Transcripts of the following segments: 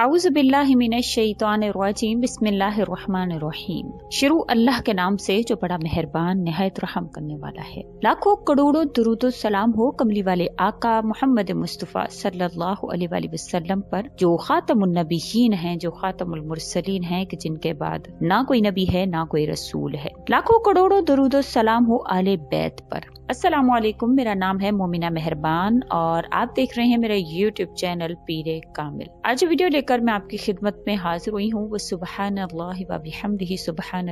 आउज़बिल्लिमिनशैतवानरजीम बिस्मिल्लाहिर्रहमानिर्रहीम शुरू अल्लाह के नाम से जो बड़ा मेहरबान नहायत रहम करने वाला है लाखों करोड़ों दरुद सलाम हो कमली वाले आका मोहम्मद मुस्तफ़ा सल्लल्लाहु अलैहि वसल्लम पर जो ख़ातमुलनबीन हैं जो ख़ातमुलमरसलिन हैं कि जिनके बाद ना कोई नबी है ना कोई रसूल है लाखों करोड़ों दरुद सलाम हो आले बैत पर असलकुम मेरा नाम है मोमिना मेहरबान और आप देख रहे हैं मेरा यूट्यूब चैनल पीर कामिल आज वीडियो लेकर मैं आपकी खिदमत में हाजिर हुई हूँ वो सुबहान अल्लाह वबिहमदी सुबहान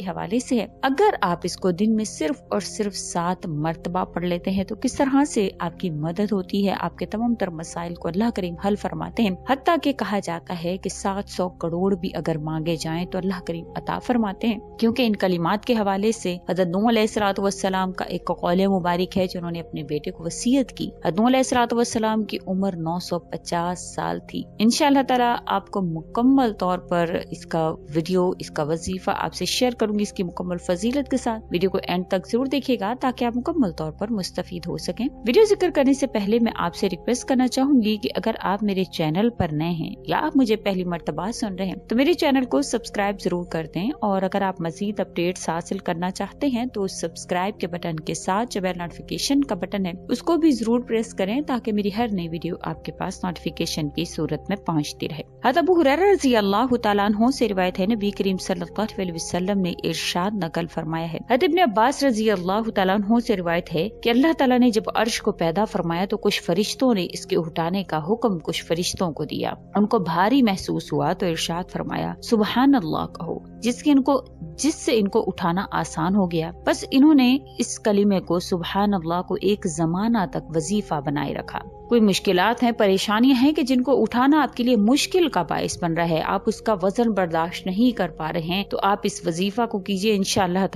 के हवाले से है अगर आप इसको दिन में सिर्फ और सिर्फ सात मरतबा पढ़ लेते हैं तो किस तरह से आपकी मदद होती है आपके तमाम तर मसाइल को अल्लाह करीम हल फरमाते हैं हती के कहा जाता है की सात सौ करोड़ भी अगर मांगे जाए तो अल्लाह करीम अता फरमाते हैं क्यूँकी इन कलिमात के हवाले ऐसी हजरत नूसलात वसलाम का एक कौल मुबारक है जिन्होंने अपने बेटे को वसीयत की हदमसलाम की उम्र 950 साल थी इन तला आपको मुकम्मल तौर पर इसका वीडियो इसका वजीफा आपसे शेयर करूंगी इसकी मुकम्मल फजीलत के साथ वीडियो को एंड तक जरूर देखेगा ताकि आप मुकम्मल तौर पर मुस्तफ़ हो सके वीडियो जिक्र करने ऐसी पहले मैं आपसे रिक्वेस्ट करना चाहूंगी की अगर आप मेरे चैनल पर नए हैं या आप मुझे पहली मरतबा सुन रहे हैं तो मेरे चैनल को सब्सक्राइब जरूर कर दें और अगर आप मजीद अपडेट्स हासिल करना चाहते हैं तो सब्सक्राइब के बटन उनके साथ जो बेल नोटिफिकेशन का बटन है उसको भी जरूर प्रेस करें ताकि मेरी हर नई वीडियो आपके पास नोटिफिकेशन की सूरत में पहुँचती रहे रजी अल्लाह तला से रिवायत है नबी करीम सल्लाम ने इरशाद नकल फरमाया है हद ने अब्बास रजी अल्लाह तला से रिवायत है की अल्लाह तला ने जब अर्श को पैदा फरमाया तो कुछ फरिश्तों ने इसके उठाने का हुक्म कुछ फरिश्तों को दिया उनको भारी महसूस हुआ तो इरशाद फरमाया सुबह अल्लाह कहो जिसके इनको जिससे इनको उठाना आसान हो गया बस इन्होंने इसका कलीमे को सुबहान अल्लाह को एक ज़माना तक वजीफ़ा बनाए रखा कोई मुश्किल हैं परेशानियां हैं कि जिनको उठाना आपके लिए मुश्किल का बायस बन रहा है आप उसका वजन बर्दाश्त नहीं कर पा रहे हैं तो आप इस वजीफा को कीजिए इन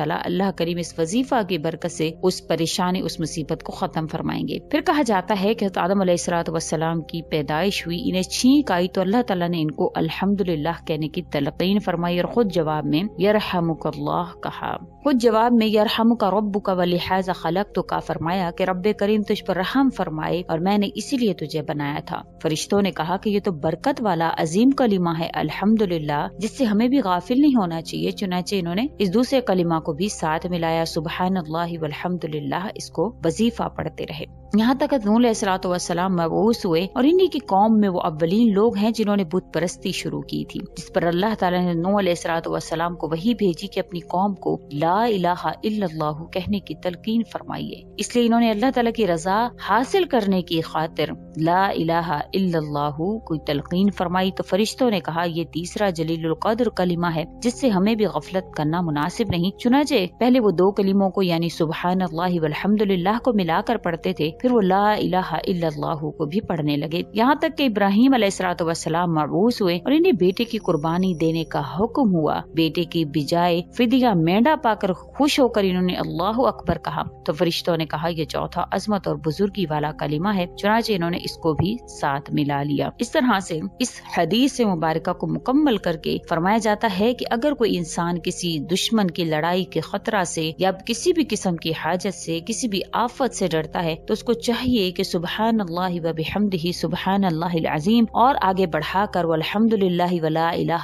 तला अल्लाह करीम इस वजीफा की बरकत से उस परेशानी उस मुसीबत को खत्म फरमाएंगे फिर कहा जाता है की आदम वसलाम की पैदाइश हुई इन्हें छींक आई तो अल्लाह तला ने इनको अल्हम्दुलिल्लाह कहने की तलकीन फरमाई और खुद जवाब में यरहमुकल्लाह कहा खुद जवाब में यरहमुका रब्बुका वलिहाजा खलक तो का फरमाया कि रब करीम तुझ पर रहम फरमाए और मैंने इस इसीलिए तुझे बनाया था फरिश्तों ने कहा कि ये तो बरकत वाला अजीम कलीमा है अल्हम्दुलिल्लाह जिससे हमें भी गाफिल नहीं होना चाहिए चुनाचे इन्होंने इस दूसरे कलीमा को भी साथ मिलाया सुबहान अल्लाह इसको वजीफा पढ़ते रहे यहाँ तक नूल सलाम मबूस हुए और इन्हीं की कौम में वो अव्वलीन लोग हैं जिन्होंने बुत परस्ती शुरू की थी जिस पर अल्लाह ताला ने नू सलाम को वही भेजी कि अपनी कौम को ला अला कहने की तलकीन फरमाइए इसलिए इन्होंने अल्लाह ताला की रजा हासिल करने की खातिर ला इलाहा कोई तलकीन फरमाई तो फरिश्तों ने कहा ये तीसरा कदर कलिमा है जिससे हमें भी गफलत करना मुनासिब नहीं जाए पहले वो दो कलीमों को यानी सुबह अल्लाह मिला को मिलाकर पढ़ते थे फिर वो ला इलाहा को भी पढ़ने लगे यहाँ तक के इब्राहिम अलैहिस्सलाम मबूस हुए और इन्हें बेटे की कुर्बानी देने का हुक्म हुआ बेटे की बिजाए फिदिया मेंढा पाकर खुश होकर इन्होंने अल्लाह अकबर कहा तो फरिश्तों ने कहा यह चौथा अजमत और बुजुर्गी वाला कलिमा है चुनाचे इन्होंने इसको भी साथ मिला लिया इस तरह से इस हदीस से मुबारका को मुकम्मल करके फरमाया जाता है कि अगर कोई इंसान किसी दुश्मन की लड़ाई के खतरा से या किसी भी किस्म की हाजत से किसी भी आफत से डरता है तो उसको उसको चाहिए कि सुबहान अल्लाह व ही सुबहान अल्लाजीम और आगे बढ़ा कर वलहमदुल्ला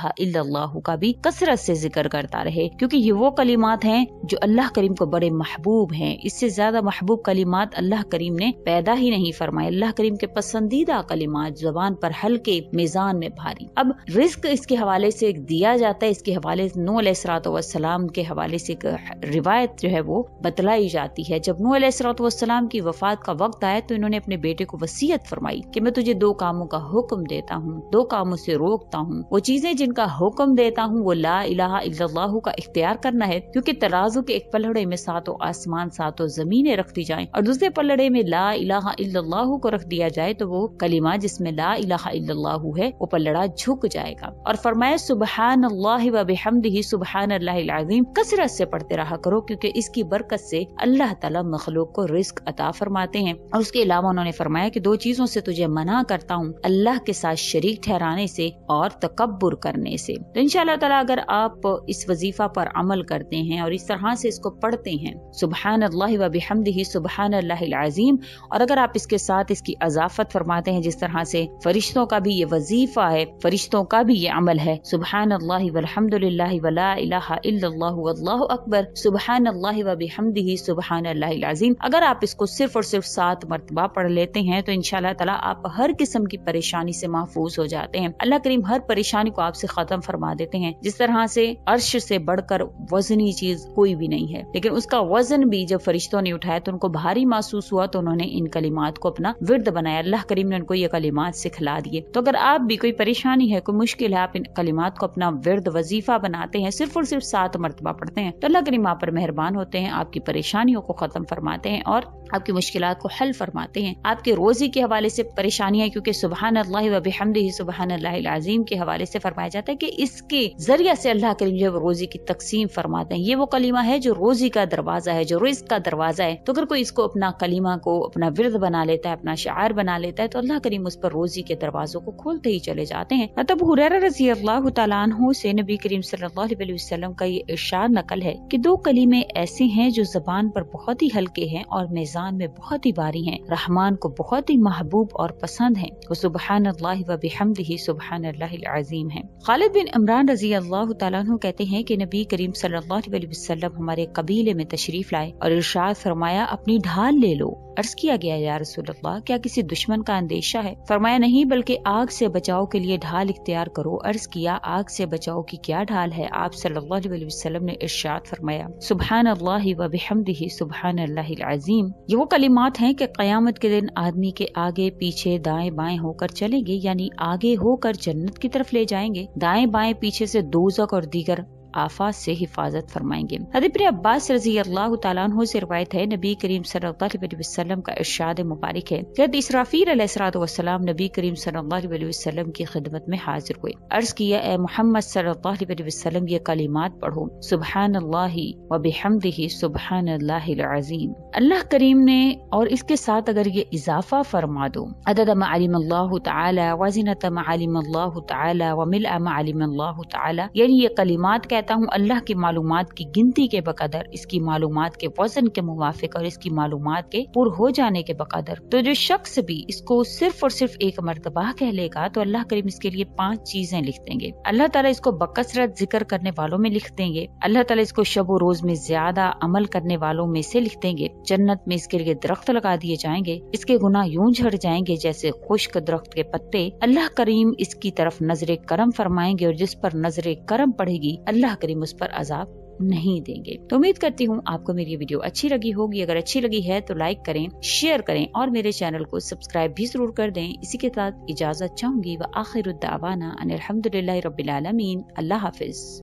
का भी कसरत से जिक्र करता रहे क्योंकि ये वो कलिमात हैं जो अल्लाह करीम को बड़े महबूब हैं इससे ज्यादा महबूब कलिमात अल्लाह करीम ने पैदा ही नहीं फरमाए अल्लाह करीम के पसंदीदा कलिमात जबान पर हल्के मेजान में भारी अब रिस्क इसके हवाले से दिया जाता है इसके हवाले नू सलाम के हवाले से रिवायत जो है वो बतलाई जाती है जब नू अलतम की वफात का का वक्त आया तो इन्होंने अपने बेटे को वसीयत फरमाई कि मैं तुझे दो कामों का हुक्म देता हूँ दो कामों से रोकता हूँ वो चीजें जिनका हुक्म देता हूँ वो ला इलाहा इल्लल्लाहु का इख्तियार करना है क्योंकि तराजू के एक पलड़े में सातों आसमान सातों जमीने रख दी जाए और दूसरे पलड़े में ला इलाहा इल्लल्लाहु को रख दिया जाए तो वो कलिमा जिसमें ला इलाहा इल्लल्लाहु है वो पलड़ा झुक जाएगा और फरमाया सुबहान अल्लाह वबहमद ही सुबहान अल्लाजीम कसरत से पढ़ते रहा करो क्योंकि इसकी बरकत से अल्लाह तला मखलूक को रिस्क अता फरमाते हैं और उसके अलावा उन्होंने फरमाया कि दो चीजों से तुझे मना करता हूँ अल्लाह के साथ शरीक ठहराने से और तकबर करने से तो इन तला अगर आप इस वजीफा पर अमल करते हैं और इस तरह से इसको पढ़ते हैं सुबहान अल्लाह ही सुबहान अल्लाजीम और अगर आप इसके साथ इसकी अजाफत फरमाते हैं जिस तरह से फरिश्तों का भी ये वजीफा है फरिश्तों का भी ये अमल है सुबहान अल्लाह वलहमदुल्ला अकबर सुबहान अल्लाह ही सुबहान अल्लाजीम अगर आप इसको सिर्फ और सिर्फ सात मरतबा पढ़ लेते हैं तो इन तला आप हर किस्म की परेशानी से महफूज हो जाते हैं अल्लाह करीम हर परेशानी को आपसे खत्म फरमा देते हैं जिस तरह से अर्श से बढ़कर वजनी चीज कोई भी नहीं है लेकिन उसका वजन भी जब फरिश्तों ने उठाया तो उनको भारी महसूस हुआ तो उन्होंने इन कलिमात को अपना विरद बनाया अल्लाह करीम ने उनको ये कलिमात सिखला दिए तो अगर आप भी कोई परेशानी है कोई मुश्किल है आप इन कलिमात को अपना विरद वजीफा बनाते हैं सिर्फ और सिर्फ सात मरतबा पढ़ते हैं तो अल्लाह करीम आप पर मेहरबान होते हैं आपकी परेशानियों को खत्म फरमाते हैं और आपकी मुश्किल आपको हल फरमाते हैं आपके रोजी के हवाले से परेशानियां क्योंकि सुबहान अल्लाह वबहमदी सुबहान अजीम के हवाले से फरमाया जाता है कि इसके जरिया से अल्लाह करीम जो रोजी की तकसीम फरमाते हैं ये वो कलीमा है जो रोजी का दरवाजा है जो रोज का दरवाजा है तो अगर कोई इसको अपना कलीमा को अपना विरद बना लेता है अपना शायर बना लेता है तो अल्लाह करीम उस पर रोजी के दरवाजों को खोलते ही चले जाते हैं मतलब हुरैरा रजी अल्लाह तु से नबी करीम सल्लाम का ये इर्शाद नकल है की दो कलीमे ऐसे हैं जो जबान पर बहुत ही हल्के हैं और मैजान में बहुत ही पहली बारी हैं रहमान को बहुत ही महबूब और पसंद हैं वो सुबहान अल्लाह व बेहमद ही सुबहान अजीम है खालिद बिन इमरान रजी अल्लाह तु कहते हैं कि नबी करीम सल्लल्लाहु अलैहि वसल्लम हमारे कबीले में तशरीफ लाए और इरशाद फरमाया अपनी ढाल ले लो अर्ज किया गया या रसूल अल्लाह क्या किसी दुश्मन का अंदेशा है फरमाया नहीं बल्कि आग से बचाव के लिए ढाल इख्तियार करो अर्ज किया आग से बचाव की क्या ढाल है आप सल्लल्लाहु अलैहि वसल्लम ने इरशाद फरमाया सुबह अल्लाह व बिहमदिही सुबहान अल्लाह अजीम ये वो कलिमात है की क्यामत के दिन आदमी के आगे पीछे दाएं बाएं होकर चलेंगे यानी आगे होकर जन्नत की तरफ ले जाएंगे दाएं बाएं पीछे से दोजक और दीगर आफात से हिफाजत फरमाएंगे अदिब अब्बास रजी अल्लाह तु से रवायत है नबी करीम सल्लाम का इर्शाद मुबारक है जब इसराफीसरात नबी करीम सल्लाम की खिदमत में हाजिर हुए अर्ज किया ए मोहम्मद सल्लाम ये कलीमत पढ़ो सुबहान अल्लाह वबहमदही सुबहान अल्लाजीम अल्लाह करीम ने और इसके साथ अगर ये इजाफा फरमा दो अदद मालिम अल्लाह तम आलिम अल्लाह तमिल आलिम अल्लाह तला यानी ये कलिमात का कहता हूँ अल्लाह की मालूम की गिनती के बकदर इसकी मालूम के वजन के मुआफिक और इसकी मालूम के पुर हो जाने के बकदर तो जो शख्स भी इसको सिर्फ और सिर्फ एक मरतबा कह लेगा तो अल्लाह करीम इसके लिए पांच चीजें लिख देंगे अल्लाह तला इसको बकसरत जिक्र करने वालों में लिख देंगे अल्लाह तला इसको शबो रोज में ज्यादा अमल करने वालों में से लिख देंगे जन्नत में इसके लिए दरख्त लगा दिए जाएंगे इसके गुना यूं झड़ जाएंगे जैसे खुश्क दरख्त के पत्ते अल्लाह करीम इसकी तरफ नजर करम फरमाएंगे और जिस पर नजर करम पड़ेगी अल्लाह अल्लाह करीम उस पर अजाब नहीं देंगे तो उम्मीद करती हूँ आपको मेरी वीडियो अच्छी लगी होगी अगर अच्छी लगी है तो लाइक करें शेयर करें और मेरे चैनल को सब्सक्राइब भी जरूर कर दें इसी के साथ इजाजत चाहूंगी व आखिर अनिल रबीन अल्लाह हाफिज